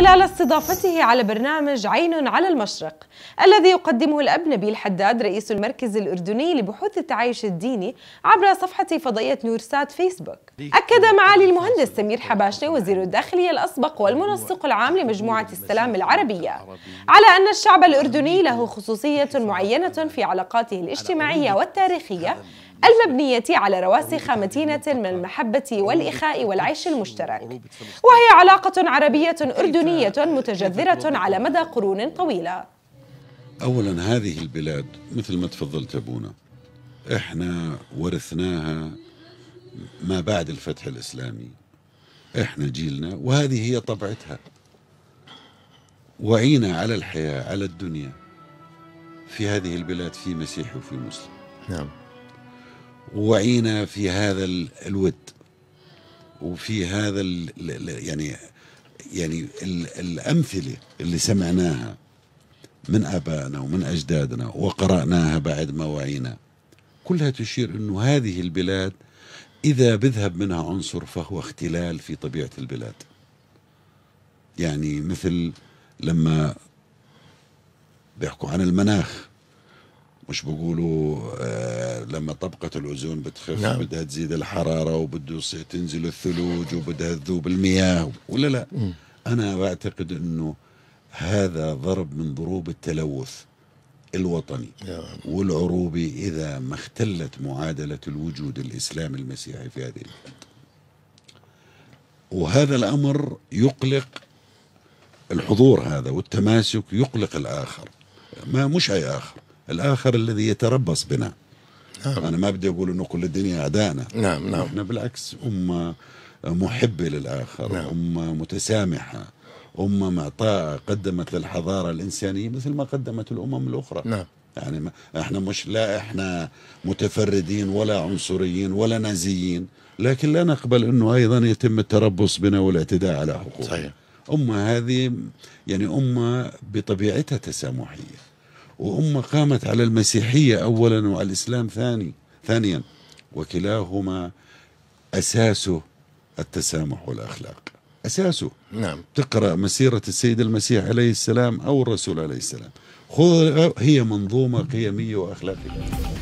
خلال استضافته على برنامج عين على المشرق الذي يقدمه الأب نبيل حداد رئيس المركز الأردني لبحوث التعايش الديني عبر صفحة فضائية نورسات فيسبوك أكد معالي المهندس سمير حباشي وزير الداخلية الأسبق والمنسق العام لمجموعة السلام العربية على أن الشعب الأردني له خصوصية معينة في علاقاته الاجتماعية والتاريخية المبنية على رواسخ متينة من المحبة والإخاء والعيش المشترك وهي علاقة عربية أردنية متجذرة على مدى قرون طويلة أولا هذه البلاد مثل ما تفضلت أبونا إحنا ورثناها ما بعد الفتح الإسلامي إحنا جيلنا وهذه هي طبعتها وعينا على الحياة على الدنيا في هذه البلاد في مسيحي وفي مسلم نعم وعينا في هذا الود وفي هذا الـ يعني يعني الـ الامثله اللي سمعناها من ابائنا ومن اجدادنا وقراناها بعد ما وعينا كلها تشير انه هذه البلاد اذا بذهب منها عنصر فهو اختلال في طبيعه البلاد يعني مثل لما بيحكوا عن المناخ مش بيقولوا آه، لما طبقة الأوزون بتخف نعم. بدها تزيد الحرارة وبده تنزل الثلوج وبدها تذوب المياه ولا لا م. أنا أعتقد أنه هذا ضرب من ضروب التلوث الوطني نعم. والعروبي إذا ما اختلت معادلة الوجود الإسلامي المسيحي في هذه البلاد وهذا الأمر يقلق الحضور هذا والتماسك يقلق الآخر ما مش أي آخر الآخر الذي يتربص بنا نعم. انا ما بدي اقول انه كل الدنيا اعدائنا نعم نعم احنا بالعكس امه محبه للاخر نعم. امه متسامحه امه معطاء قدمت للحضاره الانسانيه مثل ما قدمت الامم الاخرى نعم يعني ما احنا مش لا احنا متفردين ولا عنصريين ولا نازيين لكن لا نقبل انه ايضا يتم التربص بنا والاعتداء على حقوقنا صحيح امه هذه يعني امه بطبيعتها تسامحيه وأمة قامت على المسيحية أولا وعلى الإسلام ثاني ثانيا وكلاهما أساسه التسامح والأخلاق أساسه نعم تقرأ مسيرة السيد المسيح عليه السلام أو الرسول عليه السلام خذ هي منظومة قيمية وأخلاقية